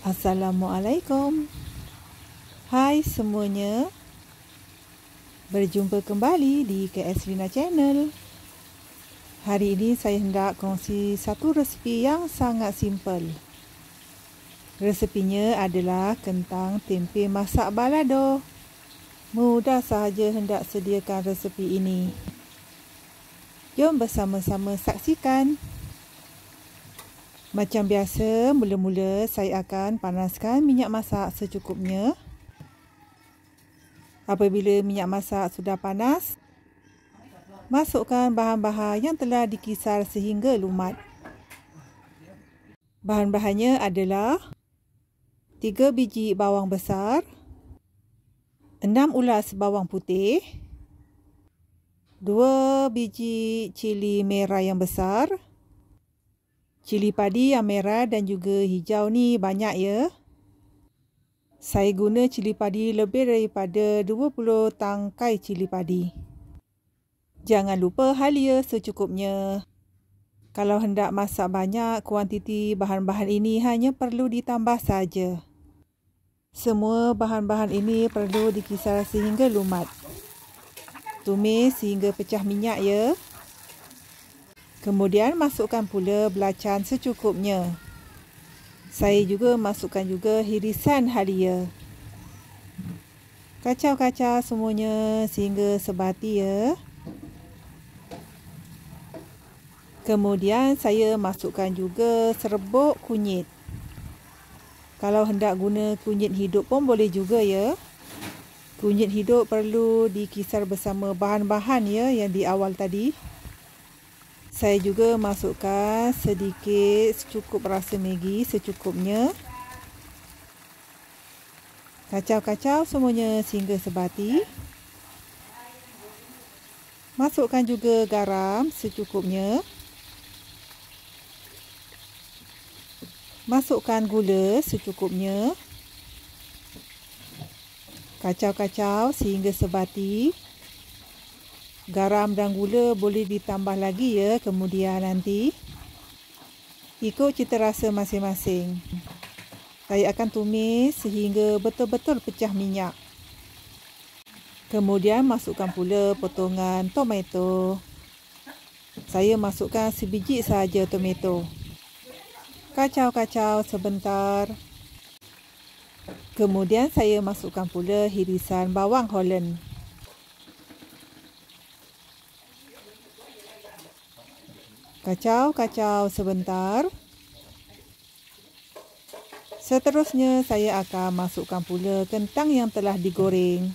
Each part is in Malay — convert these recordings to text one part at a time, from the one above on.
Assalamualaikum Hai semuanya Berjumpa kembali di KS Lina Channel Hari ini saya hendak kongsi satu resipi yang sangat simple Resepinya adalah kentang tempe masak balado Mudah sahaja hendak sediakan resipi ini Jom bersama-sama Saksikan macam biasa, mula-mula saya akan panaskan minyak masak secukupnya. Apabila minyak masak sudah panas, masukkan bahan-bahan yang telah dikisar sehingga lumat. Bahan-bahannya adalah 3 biji bawang besar, 6 ulas bawang putih, 2 biji cili merah yang besar, Cili padi yang merah dan juga hijau ni banyak ya. Saya guna cili padi lebih daripada 20 tangkai cili padi. Jangan lupa halia secukupnya. Kalau hendak masak banyak, kuantiti bahan-bahan ini hanya perlu ditambah saja. Semua bahan-bahan ini perlu dikisar sehingga lumat. Tumis sehingga pecah minyak ya. Ya. Kemudian masukkan pula belacan secukupnya. Saya juga masukkan juga hirisan halia. Kacau-kacau semuanya sehingga sebati ya. Kemudian saya masukkan juga serbuk kunyit. Kalau hendak guna kunyit hidup pun boleh juga ya. Kunyit hidup perlu dikisar bersama bahan-bahan ya yang di awal tadi. Saya juga masukkan sedikit secukup rasa maggi secukupnya. Kacau-kacau semuanya sehingga sebati. Masukkan juga garam secukupnya. Masukkan gula secukupnya. Kacau-kacau sehingga sebati garam dan gula boleh ditambah lagi ya kemudian nanti ikut cita rasa masing-masing saya akan tumis sehingga betul-betul pecah minyak kemudian masukkan pula potongan tomato saya masukkan sebiji sahaja tomato kacau-kacau sebentar kemudian saya masukkan pula hirisan bawang holland kacau-kacau sebentar. Seterusnya saya akan masukkan pula kentang yang telah digoreng.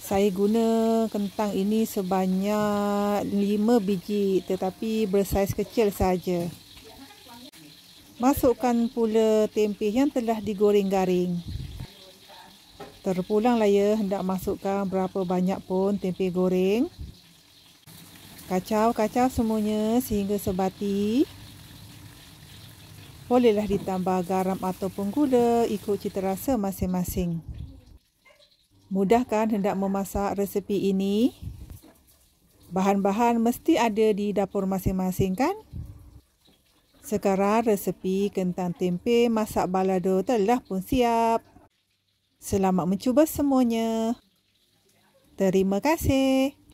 Saya guna kentang ini sebanyak 5 biji tetapi bersaiz kecil saja. Masukkan pula tempe yang telah digoreng garing. Terpulanglah ya hendak masukkan berapa banyak pun tempe goreng. Kacau-kacau semuanya sehingga sebati. Bolehlah ditambah garam ataupun gula ikut cita rasa masing-masing. Mudah kan hendak memasak resepi ini? Bahan-bahan mesti ada di dapur masing-masing kan? Sekarang resepi kentang tempe masak balado telah pun siap. Selamat mencuba semuanya. Terima kasih.